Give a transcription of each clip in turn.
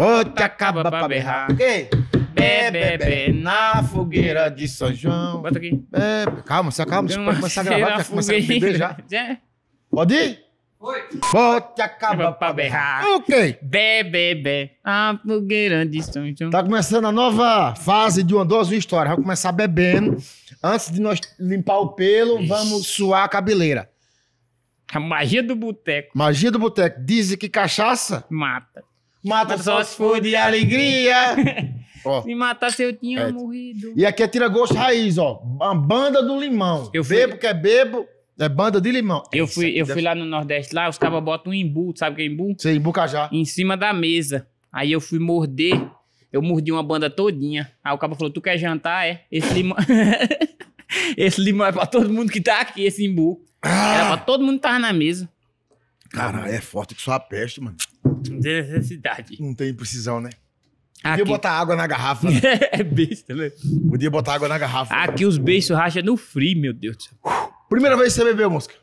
bote acaba pra berrar. bebe, bebe na fogueira de São João. Bota aqui. Bebe. Calma, só calma, deixa eu começar a gravar, já começar a beber já. Pode ir? Oi. Bote acaba pra berrar. Ok. Bebe, bebe na fogueira de São João. Tá começando a nova fase de uma dose história. Vamos começar bebendo. Antes de nós limpar o pelo, Ixi. vamos suar a cabeleira. A magia do boteco. Magia do boteco. Dizem que cachaça mata. Mata, só se for de alegria. É. Ó. Me matasse eu tinha É. morrido. E aqui é tira gosto raiz, ó. A banda do limão. Eu fui- Bebo que é bebo, é banda de limão. Eu fui, eu deve fui lá no Nordeste, lá os caras botam um embu, sabe o que é embu? ser em Em cima da mesa. Aí eu fui morder, eu mordi uma banda todinha. Aí o cara falou, tu quer jantar, é? Esse limão... esse limão é pra todo mundo que tá aqui, esse embu. Ah! Era pra todo mundo que tava na mesa. Caralho, é forte que só a peste, mano. Não tem necessidade. Não tem precisão, né? Podia botar água na garrafa. Né? é besta, né? Podia botar água na garrafa. Aqui os beijos racham no frio, meu Deus do céu. Primeira vez que você bebeu, mosca?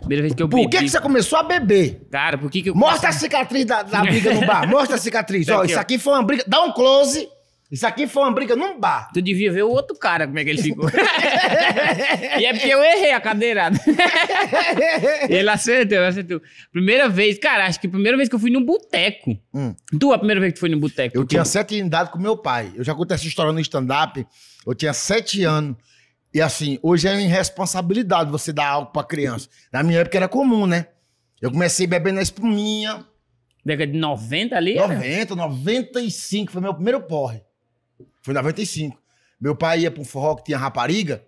Primeira vez que eu bebi. Por que, que você começou a beber? Cara, por que, que eu. Mostra a cicatriz da, da briga no bar. Mostra a cicatriz. Ó, isso aqui foi uma briga. Dá um close. Isso aqui foi uma briga num bar. Tu devia ver o outro cara, como é que ele ficou. e é porque eu errei a cadeirada. ele acertou, ele acertou. Primeira vez, cara, acho que a primeira vez que eu fui num boteco. Hum. Tu, a primeira vez que tu foi num boteco? Eu tu? tinha sete anos com meu pai. Eu já contei essa história no stand-up. Eu tinha sete anos. E assim, hoje é irresponsabilidade você dar algo pra criança. Na minha época era comum, né? Eu comecei bebendo a espuminha. Década de 90 ali? 90, era? 95 foi meu primeiro porre. Foi em 95. Meu pai ia pra um forró que tinha rapariga,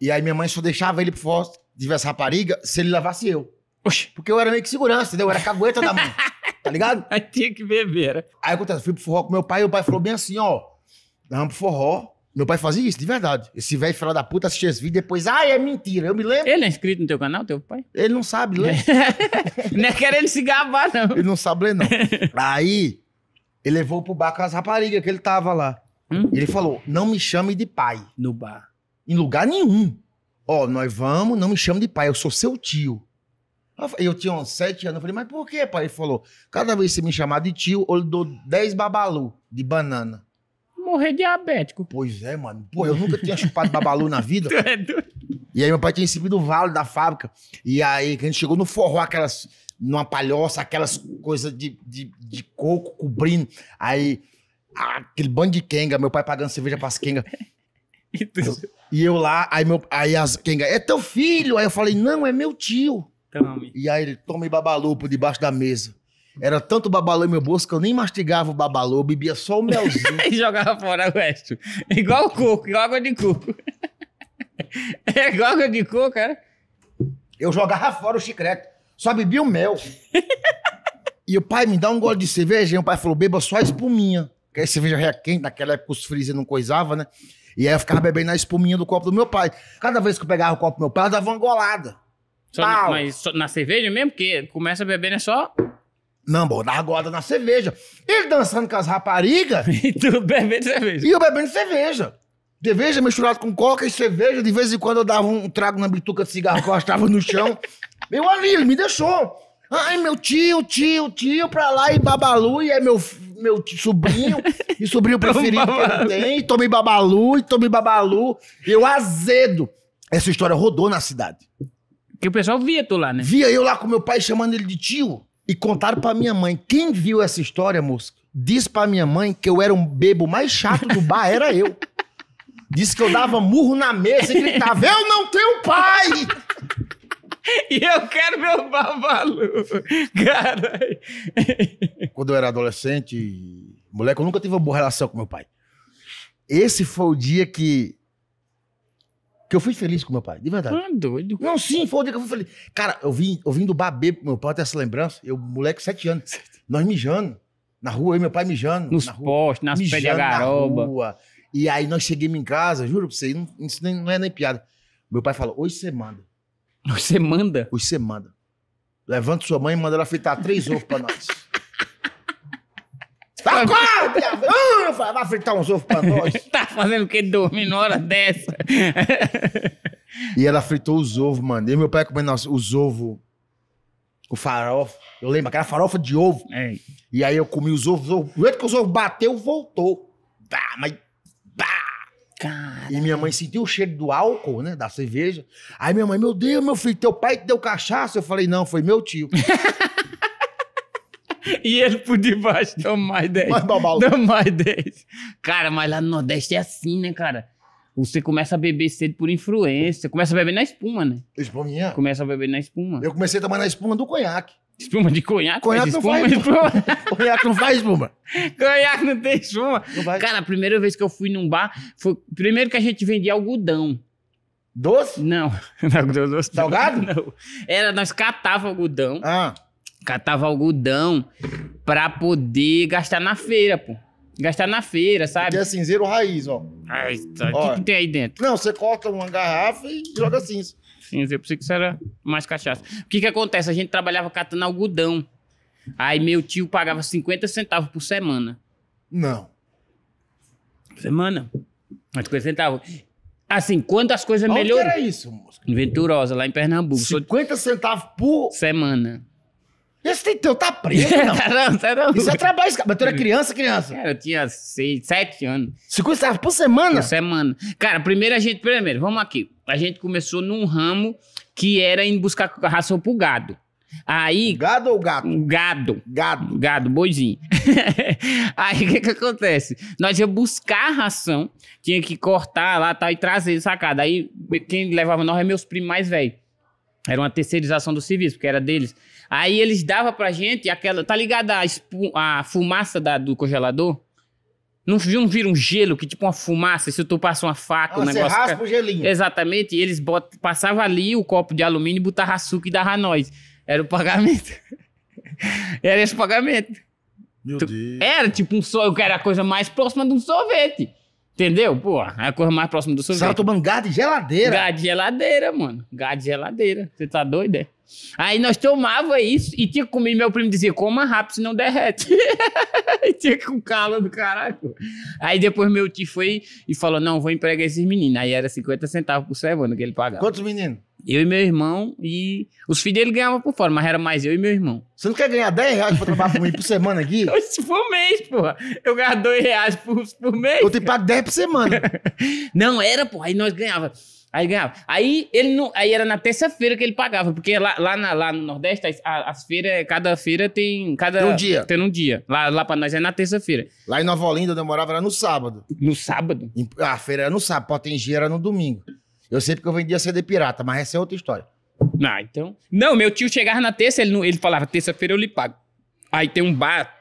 e aí minha mãe só deixava ele pro forró se tivesse rapariga se ele lavasse eu. Oxi. Porque eu era meio que segurança, entendeu? Eu era cagueta da mãe. Tá ligado? Aí tinha que beber. Né? Aí acontece, fui pro forró com meu pai, e o pai falou bem assim, ó. Nós vamos pro forró. Meu pai fazia isso, de verdade. Esse velho filho da puta assistia esse vídeo depois, ah, é mentira, eu me lembro. Ele é inscrito no teu canal, teu pai? Ele não sabe ler. não é querendo se gabar, não. Ele não sabe ler, não. Aí, ele levou pro bar com as raparigas que ele tava lá. Hum? Ele falou: não me chame de pai. No bar. Em lugar nenhum. Ó, oh, nós vamos, não me chame de pai, eu sou seu tio. Eu tinha uns sete anos, eu falei, mas por que, pai? Ele falou: cada vez que você me chamar de tio, eu lhe dou dez babalu de banana. Morrer diabético. Pois é, mano. Pô, eu nunca tinha chupado babalu na vida. é doido. E aí meu pai tinha recebido o vale da fábrica. E aí, quando a gente chegou no forró, aquelas. numa palhoça, aquelas coisas de, de, de coco cobrindo. Aí ah, aquele bando de Kenga, meu pai pagando cerveja pras Kenga. e, tu... e eu lá, aí, meu, aí as Kenga, é teu filho? Aí eu falei, não, é meu tio. Tome. E aí ele toma babalou por debaixo da mesa. Era tanto babalô em meu bolso que eu nem mastigava o babalô, bebia só o melzinho. e jogava fora o resto. Igual o coco, igual água de coco. é igual água de coco, cara. É? Eu jogava fora o chiclete, só bebia o mel. e o pai me dá um gole de cerveja e o pai falou, beba só a espuminha. Porque a cerveja já quente, naquela época os freezer não coisava, né? E aí eu ficava bebendo na espuminha do copo do meu pai. Cada vez que eu pegava o copo do meu pai, eu dava uma golada. Só na, mas só na cerveja mesmo? Porque começa a beber, é Só. Não, bom, dava golada na cerveja. Ele dançando com as raparigas. e tu bebendo cerveja. E eu bebendo cerveja. Cerveja misturada com coca e cerveja. De vez em quando eu dava um trago na bituca de cigarro que eu estava no chão. meu ali, ele me deixou. Ai, meu tio, tio, tio, pra lá e babalu, e é meu meu sobrinho, e sobrinho preferido que eu tenho, tomei babalu, e tomei babalu, e eu azedo. Essa história rodou na cidade. Que o pessoal via tu lá, né? Via eu lá com meu pai chamando ele de tio. E contaram pra minha mãe. Quem viu essa história, moço, disse pra minha mãe que eu era um bebo mais chato do bar, era eu. Disse que eu dava murro na mesa e gritava: Eu não tenho pai! E eu quero meu babalu. Caralho. Quando eu era adolescente, moleque, eu nunca tive uma boa relação com meu pai. Esse foi o dia que. Que eu fui feliz com meu pai, de verdade. Ah, doido. Não, sim, foi o dia que eu fui feliz. Cara, eu vim, eu vim do babê pro meu pai até essa lembrança. Eu, moleque, sete anos. Nós mijando. Na rua, eu meu pai mijando. Nos na rua, nas pés da garoba. Na rua. E aí nós chegamos em casa, juro pra você, não, isso não é nem piada. Meu pai falou: hoje você manda. Você manda? Você manda. Levanta sua mãe e manda ela fritar três ovos pra nós. Acorda! Tá ah, vai fritar uns ovos pra nós. tá fazendo o que dormindo hora dessa? e ela fritou os ovos, mano. E meu pai comendo os ovos com farofa. Eu lembro, aquela farofa de ovo. É. E aí eu comi os ovos, O jeito que os ovos bateu, voltou. Ah, mas e minha mãe sentiu o cheiro do álcool, né? Da cerveja. Aí minha mãe, meu Deus, meu filho, teu pai te deu cachaça? Eu falei, não, foi meu tio. e ele por debaixo deu mais 10. Mais babalo. Deu mais 10. Cara, mas lá no Nordeste é assim, né, cara? Você começa a beber cedo por influência. Começa a beber na espuma, né? Espuminha? Começa a beber na espuma. Eu comecei a tomar na espuma do conhaque. Espuma de conhaque, conhaque espuma, não faz espuma. conhaque não faz espuma. conhaque não tem espuma. Não Cara, a primeira vez que eu fui num bar, foi primeiro que a gente vendia algodão. Doce? Não. não doce, Salgado? Não. Era, nós catava algodão. Ah. Catava algodão pra poder gastar na feira, pô. Gastar na feira, sabe? Que é cinzeiro raiz, ó. Ai, tá. o que, que tem aí dentro? Não, você corta uma garrafa e joga cinza cinza. Eu pensei que isso era mais cachaça. O que que acontece? A gente trabalhava catando algodão. Aí meu tio pagava 50 centavos por semana. Não. Semana. Mas 50 centavos. Assim, quando as coisas melhoram. Onde melhoram. era isso, moço? Em Venturosa, lá em Pernambuco. 50 centavos por Semana. Esse tem teu tá preso, não. tá não, tá não. Isso é trabalho, mas tu era criança, criança? Cara, eu tinha seis, sete anos. Você centavos por semana? Por semana. Cara, primeiro a gente, primeiro, vamos aqui. A gente começou num ramo que era em buscar ração pro gado. Aí... Gado ou gato? Gado. Gado. Gado, boizinho. Aí o que que acontece? Nós ia buscar a ração, tinha que cortar lá tal, e trazer sacada. Aí quem levava nós é meus primos mais velhos. Era uma terceirização do serviço, porque era deles. Aí eles davam pra gente aquela. Tá ligada a, fumaça da, do congelador? Não, não vira um gelo, que tipo uma fumaça, se tu passa uma faca, ah, um negócio. Você raspa o gelinho. Exatamente, e eles bot... passavam ali o copo de alumínio, botavam açúcar e dava nós. Era o pagamento. era esse pagamento. Meu tu... Deus. Era tipo um sorvete, era a coisa mais próxima de um sorvete. Entendeu? Pô, é a coisa mais próxima do sorvete. Você tá tomando gado de geladeira? Gado de geladeira, mano. Gado de geladeira. Você tá doido, é? Aí nós tomava isso e tinha que comer. Meu primo dizia, coma rápido, senão derrete. e tinha que com cala do caralho. Aí depois meu tio foi e falou, não, vou empregar esses meninos. Aí era 50 centavos por semana que ele pagava. Quantos meninos? Eu e meu irmão e... Os filhos dele ganhavam por fora, mas era mais eu e meu irmão. Você não quer ganhar 10 reais pra trabalhar por, por semana aqui? Se for mês, porra. Eu ganho 2 reais por, por mês. Eu te pago 10 por semana. não, era, porra. Aí nós ganhávamos Aí ganhava. Aí ele não. Aí era na terça-feira que ele pagava, porque lá, lá, na, lá no Nordeste, as, as feiras, cada feira tem. Cada, tem um dia. Tem um dia. Lá, lá pra nós é na terça-feira. Lá em Nova Olinda, eu era no sábado. No sábado? a feira era no sábado, Potengi era no domingo. Eu sei porque eu vendia CD pirata, mas essa é outra história. Ah, então. Não, meu tio chegava na terça, ele, não, ele falava, terça-feira eu lhe pago. Aí tem um bar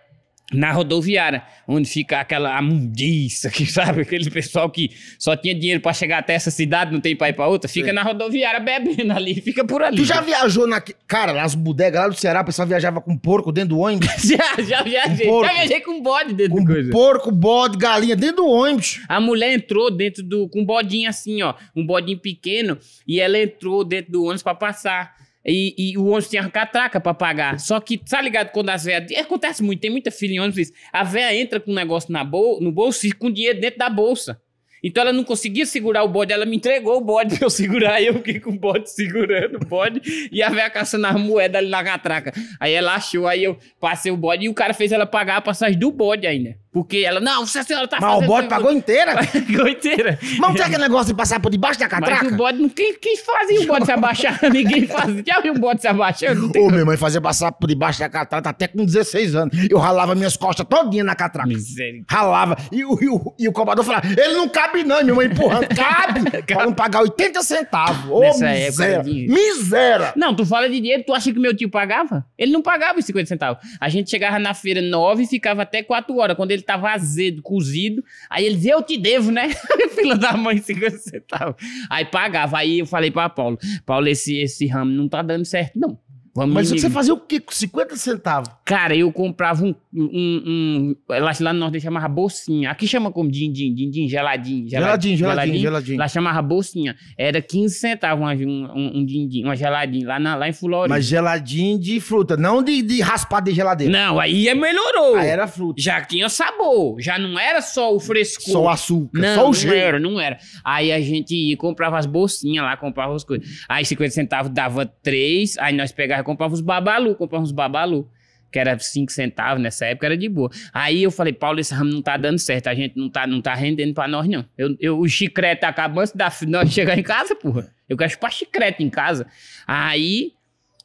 na rodoviária, onde fica aquela amundiça, que sabe, aquele pessoal que só tinha dinheiro para chegar até essa cidade, não tem pra ir pra outra, fica Sim. na rodoviária bebendo ali, fica por ali. Tu já viajou na... Cara, nas bodegas lá do Ceará, o pessoal viajava com porco dentro do ônibus. já, já viajei. Um já viajei com bode dentro com do coisa. porco, bode, galinha dentro do ônibus. A mulher entrou dentro do... com um bodinho assim, ó, um bodinho pequeno, e ela entrou dentro do ônibus para passar. E, e, o ônibus tinha que arrancar traca pra pagar. Só que, tá ligado quando as velhas. Acontece muito, tem muita filha em ônibus. A velha entra com um negócio na bol, no bolso e com dinheiro dentro da bolsa. Então ela não conseguia segurar o bode, ela me entregou o bode pra eu segurar, eu fiquei com o bode segurando o bode e a velha caçando as moedas ali na catraca. Aí ela achou, aí eu passei o bode e o cara fez ela pagar a passagem do bode ainda. Porque ela, não, se a senhora tá Mas fazendo... Mas o bode pagou inteira? pagou inteira. Mas não tem aquele negócio de passar por debaixo da catraca? Mas o bode, não, quem, quem fazia o bode se abaixar? Ninguém fazia. Já viu o bode se abaixando? Ô, minha mãe fazia passar por debaixo da catraca até com 16 anos. Eu ralava minhas costas todinha na catraca. miséria Ralava. E o, e, o, e o cobrador falava, ele não cabe não, minha mãe empurrando. Cabe! cabe. pra não pagar 80 centavos. Ô, Nessa miséria. Miséria! Não, tu fala de dinheiro, tu acha que meu tio pagava? Ele não pagava os 50 centavos. A gente chegava na feira 9 e ficava até 4 horas. Quando ele tava azedo, cozido. Aí ele dizia, eu te devo, né? Fila da mãe, 50 centavos. Aí pagava. Aí eu falei pra Paulo, Paulo, esse, esse ramo não tá dando certo, não. Vamos Mas você fazia o quê com 50 centavos? Cara, eu comprava um. um, um lá, lá no Nordeste chamava bolsinha. Aqui chama como din, din, din, din geladinho, geladinho. Geladinho, geladinho, Lá chamava bolsinha. Era 15 centavos uma, um, um din, din, uma geladinha, lá, na, lá em Floresta. Mas geladinho de fruta, não de, de raspar de geladeira. Não, aí é melhorou. Aí era fruta. Já tinha sabor. Já não era só o frescor. Só o açúcar, não, só o gelo. Não era, não era. Aí a gente comprava as bolsinhas lá, comprava as coisas. Aí 50 centavos dava 3, aí nós pegávamos Inglaterra, comprava uns babalu, comprava uns babalu, que era 5 centavos nessa época, era de boa. Aí eu falei, Paulo, esse ramo não tá dando certo, a gente não tá, não tá rendendo pra nós, não. Eu, eu, o chiclete tá acabando, se nós chegar em casa, porra. Eu quero chupar chiclete em casa. Aí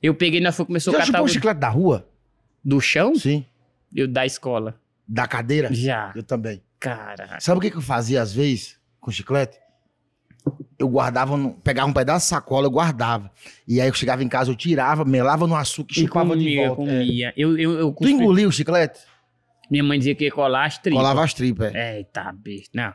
eu peguei, nós foi, começou Já a catar... Já chupou o chiclete da rua? Do chão? Sim. Eu da escola. Da cadeira? Já. Eu também. Cara. Sabe o que eu fazia às vezes com chiclete? eu guardava, pegava um pedaço de sacola, eu guardava. E aí eu chegava em casa, eu tirava, melava no açúcar e chupava comia, de volta. Comia. É. Eu, eu, eu Tu engolia o chiclete? Minha mãe dizia que ia colar as tripas. Colava as tripas, é. Eita, besta. Não.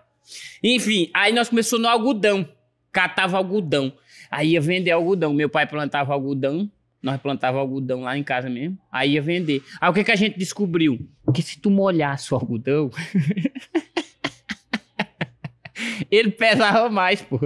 Enfim, aí nós começamos no algodão. Catava algodão. Aí ia vender algodão. Meu pai plantava algodão. Nós plantava algodão lá em casa mesmo. Aí ia vender. Aí o que, que a gente descobriu? Que se tu molhasse o algodão... Ele pesava mais, pô.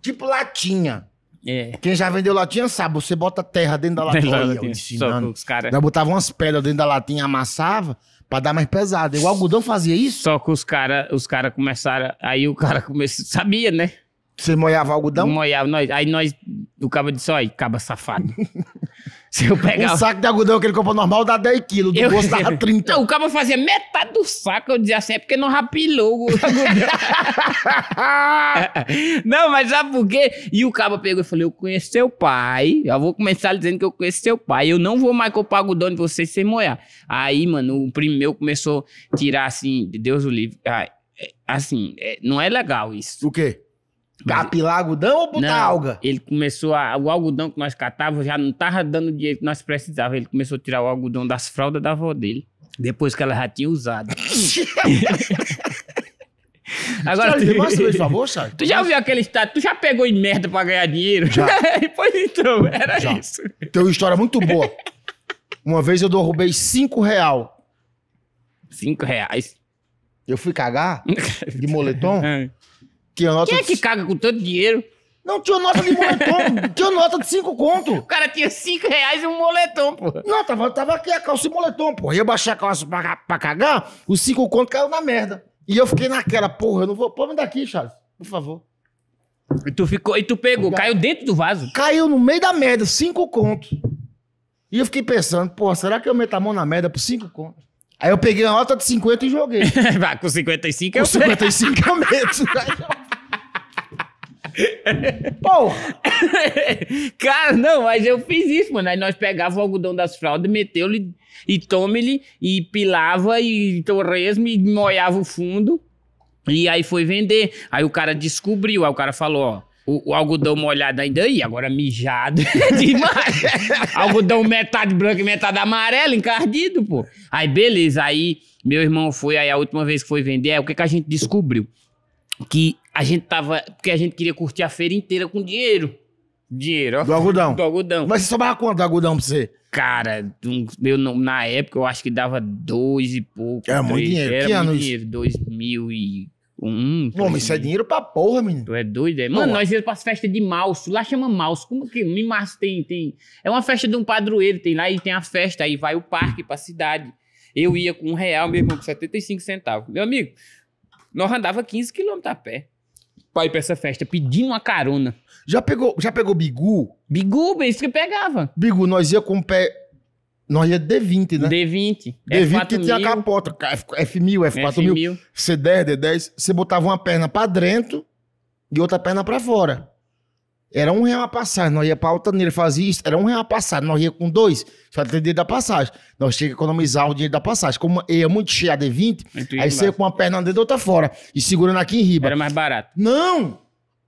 Tipo latinha. É. Quem já vendeu latinha sabe, você bota terra dentro da latinha. Olha, eu ensinando. Os cara... Nós botava umas pedras dentro da latinha, amassava pra dar mais pesado. E o algodão fazia isso? Só que os caras os cara começaram... Aí o cara começou... Sabia, né? Você moiava algodão? Moiava. Nós, aí nós, o cabo disse, olha, caba safado. Se eu pegar... Um saco de algodão que ele comprou normal dá 10 quilos, do eu... gosto dava 30. Não, o cabo fazia metade do saco, eu dizia assim, é porque não rapilou o algodão. não, mas sabe por quê? E o cabo pegou e falou, eu conheço seu pai, Já vou começar dizendo que eu conheço seu pai, eu não vou mais comprar algodão de vocês sem moiar. Aí, mano, o primeiro começou a tirar assim, de Deus o livre, ah, é, assim, é, não é legal isso. O quê? Capilar algodão ou botar não, alga? Ele começou a. O algodão que nós catávamos já não estava dando o dinheiro que nós precisávamos. Ele começou a tirar o algodão das fraldas da avó dele. Depois que ela já tinha usado. Agora, Charles, tu... Massa, por favor, sabe? Tu já ouviu aquele estado? Tu já pegou em merda pra ganhar dinheiro? Já. pois então, era já. isso. Tem uma história muito boa. Uma vez eu derrubei cinco real. Cinco reais? Eu fui cagar de moletom. É. Tinha nota Quem é de... que caga com tanto dinheiro? Não, tinha nota de moletom. tinha nota de cinco conto. O cara tinha cinco reais e um moletom, pô. Não, tava, tava aqui a calça e moletom, pô. Eu baixei a calça pra, pra cagar, os cinco conto caiu na merda. E eu fiquei naquela, porra, eu não vou. Pô, me daqui, Charles, por favor. E tu ficou, e tu pegou, caiu dentro do vaso. Caiu no meio da merda, cinco conto. E eu fiquei pensando, pô, será que eu meto a mão na merda por cinco conto? Aí eu peguei a nota de 50 e joguei. Vai, com 55 eu é Com 55 eu meto. Porra! Cara, não, mas eu fiz isso, mano. Aí nós pegava o algodão das fraldas, meteu-lhe e tome-lhe, e pilava, e torresmo, e moiava o fundo. E aí foi vender. Aí o cara descobriu, aí o cara falou, ó. O, o, algodão molhado ainda aí, agora mijado é demais. algodão metade branco e metade amarelo, encardido, pô. Aí beleza, aí meu irmão foi, aí a última vez que foi vender, aí é o que, que a gente descobriu? Que a gente tava. Porque a gente queria curtir a feira inteira com dinheiro. Dinheiro, ó. Do algodão. Do algodão. Mas você sobrava quanto do algodão pra você? Cara, meu na época eu acho que dava dois e pouco. Era é, três. muito dinheiro. Era que muito anos? dinheiro, dois mil e um. Pô, mas isso é dinheiro pra porra, menino. Tu é doido, é? Mano, Pô. nós viemos pras festas de Malso. Lá chama Malso. Como que? Em Março tem, tem. É uma festa de um padroeiro, tem lá e tem a festa. Aí vai o parque pra cidade. Eu ia com um real, meu irmão, com 75 centavos. Meu amigo, nós andava 15 quilômetros a pé pra ir pra essa festa, pedindo uma carona. Já pegou, já pegou bigu? Bigu, bem, isso que pegava. Bigu, nós ia com o pé. Nós ia D20, né? D20. D20 que tinha capota. F- 1000 F4000. F1000. C10, D10. Você botava uma perna pra dentro e outra perna pra fora. Era um real a passagem, nós ia para Altaneira, fazia isso, era um real a passagem, nós ia com dois, só tem dinheiro da passagem. Nós tinha que economizar o dinheiro da passagem. Como ia muito cheia de 20, aí você ia com uma perna dentro e outra fora, e segurando aqui em riba. Era mais barato. Não!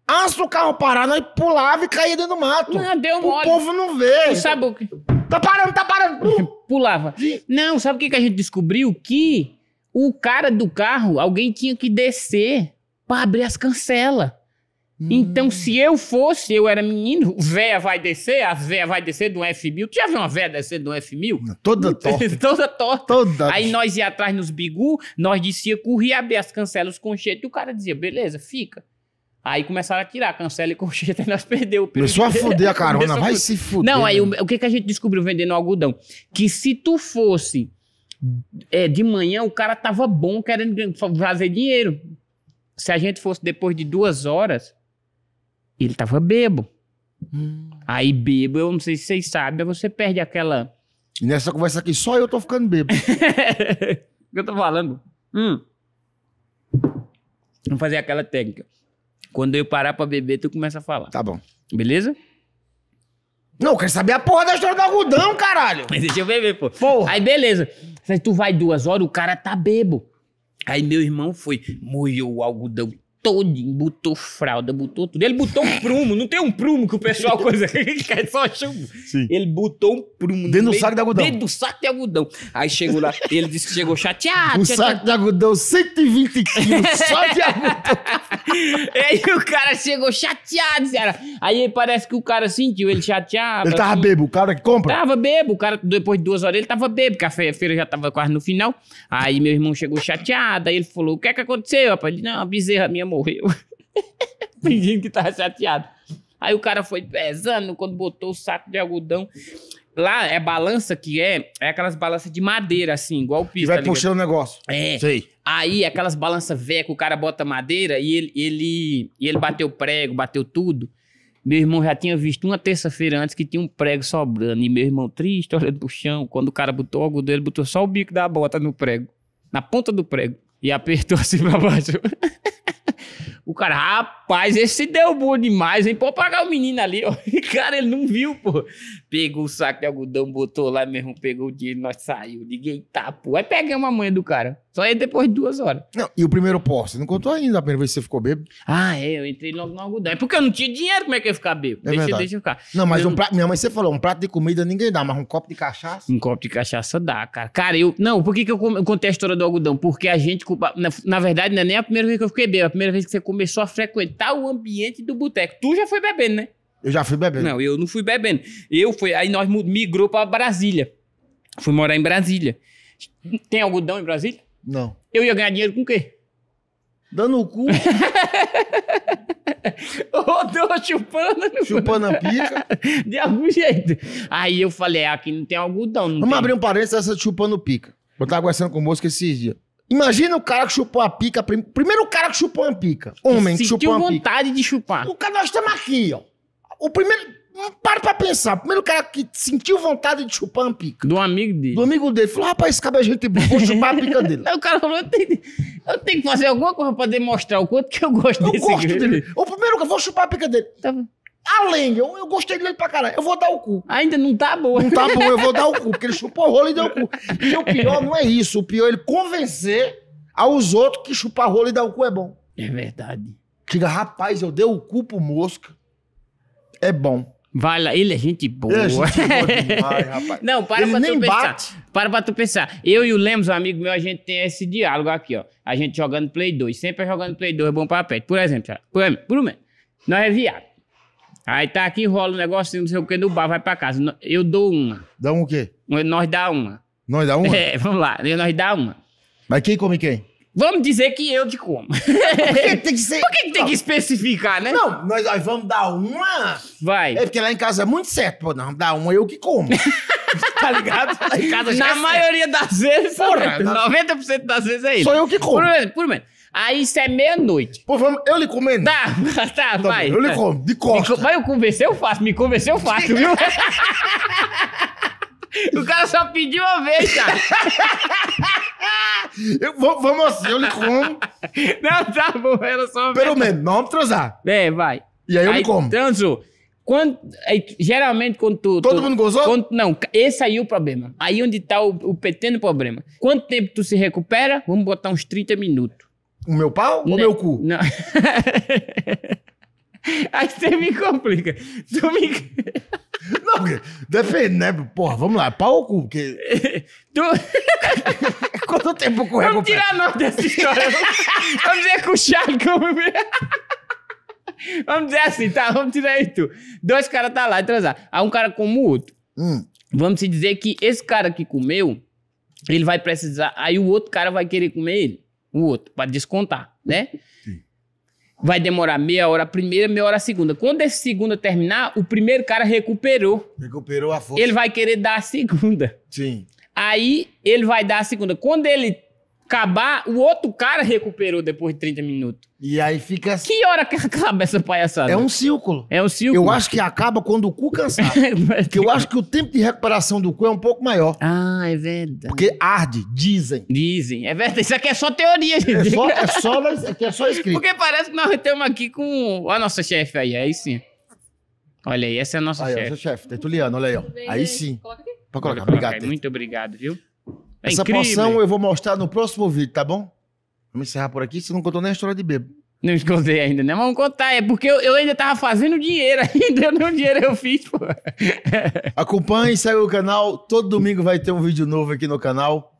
Ah, se o carro parar, nós pulava e caía dentro do mato. Não, deu mole. O povo não vê. sabe o que? Tá parando, tá parando. Pulava. Não, sabe o que, que a gente descobriu? Que o cara do carro, alguém tinha que descer pra abrir as cancelas. Então, hum. se eu fosse, eu era menino, véia vai descer, a véia vai descer do F1000. Tu já viu uma véia descer do F1000? Toda torta. Toda torta. Toda. Aí nós ia atrás nos bigu, nós dizia, corria, abria as cancelas, os conchetes, e o cara dizia, beleza, fica. Aí começaram a tirar cancela e conchete, e nós perdeu o peso. Começou a foder a carona, vai se fuder. Não, aí o, o, que, que a gente descobriu vendendo algodão? Que se tu fosse é, de manhã, o cara tava bom querendo fazer dinheiro. Se a gente fosse depois de duas horas, ele tava bebo. Hum. Aí bebo, eu não sei se vocês sabem, você perde aquela... nessa conversa aqui, só eu tô ficando bebo. eu tô falando. Hum. Vamos fazer aquela técnica. Quando eu parar pra beber, tu começa a falar. Tá bom. Beleza? Não, eu quero saber a porra da história do algodão, caralho. Mas deixa eu beber, pô. Porra. Aí, beleza. Se tu vai duas horas, o cara tá bebo. Aí meu irmão foi, moeu o algodão todinho, botou fralda, botou tudo. Ele botou um prumo, não tem um prumo que o pessoal coisa que só chumbo. Sim. Ele botou um prumo. Dentro do saco de algodão. Dentro do saco de algodão. Aí chegou lá, ele disse que chegou chateado. O saco de algodão, 120 quilos só de algodão. aí o cara chegou chateado, cara. Aí parece que o cara sentiu, ele chateado. Ele tava assim. bebo, o cara que compra? Tava bebo, o cara depois de duas horas ele tava bebo, porque a feira já tava quase no final. Aí meu irmão chegou chateado, aí ele falou, o que é que aconteceu, rapaz? Ele, não, a bezerra minha morreu morreu. Fingindo que tava chateado. Aí o cara foi pesando quando botou o saco de algodão. Lá é balança que é, é aquelas balanças de madeira, assim, igual piso. E vai tá puxando o negócio. É. Sei. Aí aquelas balanças velhas que o cara bota madeira e ele, ele, e ele bateu prego, bateu tudo. Meu irmão já tinha visto uma terça-feira antes que tinha um prego sobrando. E meu irmão triste, olhando pro chão. Quando o cara botou o algodão, ele botou só o bico da bota no prego. Na ponta do prego. E apertou assim pra baixo. O cara, rapaz, esse deu bom demais, hein? Pô, pagar o menino ali, ó. Cara, ele não viu, pô. Pegou o saco de algodão, botou lá mesmo, pegou o dinheiro, nós saiu. Liguei, tá, pô. Aí peguei uma manha do cara. Só aí depois de duas horas. Não, e o primeiro posto? Você não contou ainda a primeira vez que você ficou bêbado? Ah, é, eu entrei logo no algodão. É porque eu não tinha dinheiro, como é que eu ia ficar bêbado? É deixa, verdade. deixa eu ficar. Não, mas eu um prato, minha mãe, você falou, um prato de comida ninguém dá, mas um copo de cachaça? Um copo de cachaça dá, cara. Cara, eu. Não, por que, que eu contei a história do algodão? Porque a gente. Na, na verdade, não é nem a primeira vez que eu fiquei bêbado, a primeira vez que você começou a frequentar o ambiente do boteco. Tu já foi bebendo, né? Eu já fui bebendo. Não, eu não fui bebendo. Eu fui, aí nós migrou para Brasília. Fui morar em Brasília. Tem algodão em Brasília? Não. Eu ia ganhar dinheiro com o quê? Dando o cu. Rodou chupando. Chupando a pica. De algum jeito. Aí eu falei, ah, aqui não tem algodão. Não Vamos tem. abrir um parênteses essa chupando pica. Eu tava conversando com o moço esses dias. Imagina o cara que chupou a pica. Primeiro o cara que chupou a pica. Homem que chupou uma pica. vontade de chupar. O cara, nós estamos aqui, ó. O primeiro. Para pra pensar. O primeiro cara que sentiu vontade de chupar uma pica. Do amigo dele. Do amigo dele. Falou, rapaz, esse cabelo é gente boa, vou chupar a pica dele. Aí o cara falou, eu tenho, eu tenho, que fazer alguma coisa pra demonstrar o quanto que eu gosto eu desse gosto dele. dele. O primeiro eu vou chupar a pica dele. Tá bom. Além, eu, eu gostei dele pra caralho. Eu vou dar o cu. Ainda não tá boa. Não tá bom eu vou dar o cu, porque ele chupou o rolo e deu o cu. E o pior não é isso. O pior é ele convencer aos outros que chupar rolo e dar o cu é bom. É verdade. Diga, rapaz, eu dei o cu pro mosca é bom. Vai lá, ele é gente boa. Ele é gente boa demais, rapaz. Não, para ele pra tu pensar. Para pra tu pensar. Eu e o Lemos, um amigo meu, a gente tem esse diálogo aqui, ó. A gente jogando Play 2. Sempre é jogando Play 2 é bom pra pet. Por exemplo, por exemplo, por exemplo, nós é viado. Aí tá aqui, rola um negocinho, não sei o que, no bar, vai pra casa. Eu dou uma. Dá um o quê? Nós dá uma. Nós dá uma? É, vamos lá. Nós dá uma. Mas quem come quem? Vamos dizer que eu te como. Por que tem que ser? Por que, que tem não. que especificar, né? Não, nós, nós, vamos dar uma. Vai. É porque lá em casa é muito certo, pô. Não, dá uma eu que como. tá ligado? Lá em casa Na é maioria certo. das vezes, Porra, 90% né? das vezes é isso. Sou eu que como. Por menos, por menos. Aí isso é meia-noite. Pô, vamos, eu lhe comendo? Tá, tá, tá vai. Eu lhe como, de costa. Me, mas eu convencer, eu faço. Me convencer, eu faço, viu? o cara só pediu uma vez, cara. Eu vou, vamos assim, eu lhe como. Não, tá bom, era só. Pelo menos, não vamos transar. É, vai. E aí eu lhe como. Transou. Quando, aí, geralmente quando tu... Todo tu, mundo gozou? Quando, não, esse aí é o problema. Aí onde tá o, o pequeno problema. Quanto tempo tu se recupera? Vamos botar uns 30 minutos. O meu pau ou o meu cu? Não. aí você me complica. Tu me... Não, defende né? Porra, vamos lá, pau ou cu? Porque... Tu... Quanto tempo correu? Vamos tirar nota dessa história. vamos dizer com o Charlie vamos dizer assim, tá? Vamos tirar aí tu. Dois caras tá lá e transar. Aí um cara como o outro. Hum. Vamos se dizer que esse cara que comeu, ele vai precisar... Aí o outro cara vai querer comer ele. O outro, pra descontar, né? vai demorar meia hora a primeira, meia hora a segunda. Quando esse segunda terminar, o primeiro cara recuperou. Recuperou a força. Ele vai querer dar a segunda. Sim. Aí ele vai dar a segunda. Quando ele acabar, o outro cara recuperou depois de 30 minutos. E aí fica. Assim. Que hora que acaba essa palhaçada? É um círculo. É um círculo. Eu acho que acaba quando o cu cansar. Porque eu acho que o tempo de recuperação do cu é um pouco maior. Ah, é verdade. Porque arde, dizem. Dizem. É verdade. Isso aqui é só teoria, gente. É só, é só, aqui é só escrito. Porque parece que nós estamos aqui com. Olha a nossa chefe aí, aí sim. Olha aí, essa é a nossa chefe. Aí, chef. É chefe, Tertuliano, olha aí, ó. Bem, aí sim. Coloca aqui. Pode colocar. obrigado. Muito obrigado, viu? É Essa incrível. poção eu vou mostrar no próximo vídeo, tá bom? Vamos encerrar por aqui, você não contou nem a história de bebo. Não escondei ainda, né? Mas vamos contar, é porque eu, eu, ainda tava fazendo dinheiro ainda, eu não dinheiro eu fiz, pô. Acompanhe, segue o canal, todo domingo vai ter um vídeo novo aqui no canal.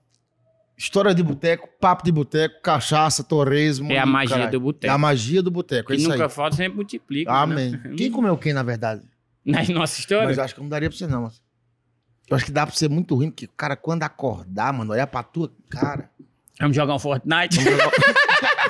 História de boteco, papo de boteco, cachaça, torresmo. É a magia caralho. do boteco. É a magia do boteco, é que nunca falta, sempre multiplica. Né? Amém. Né? Quem comeu quem, na verdade? nas nossas histórias Mas acho que não daria pra você não, mas... Eu acho que dá pra ser muito ruim, porque, cara, quando acordar, mano, olhar pra tua cara. Vamos jogar um Fortnite? Jogar...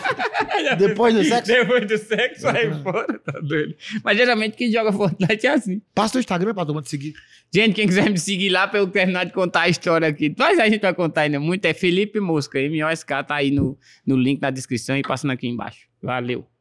Depois do sexo? Depois do sexo, aí fora, tá doido. Mas geralmente quem joga Fortnite é assim. Passa o Instagram pra turma te seguir. Gente, quem quiser me seguir lá pra eu terminar de contar a história aqui. Mas a gente vai contar ainda muito. É Felipe Mosca, M-O-S-K, tá aí no, no link na descrição e passando aqui embaixo. Valeu.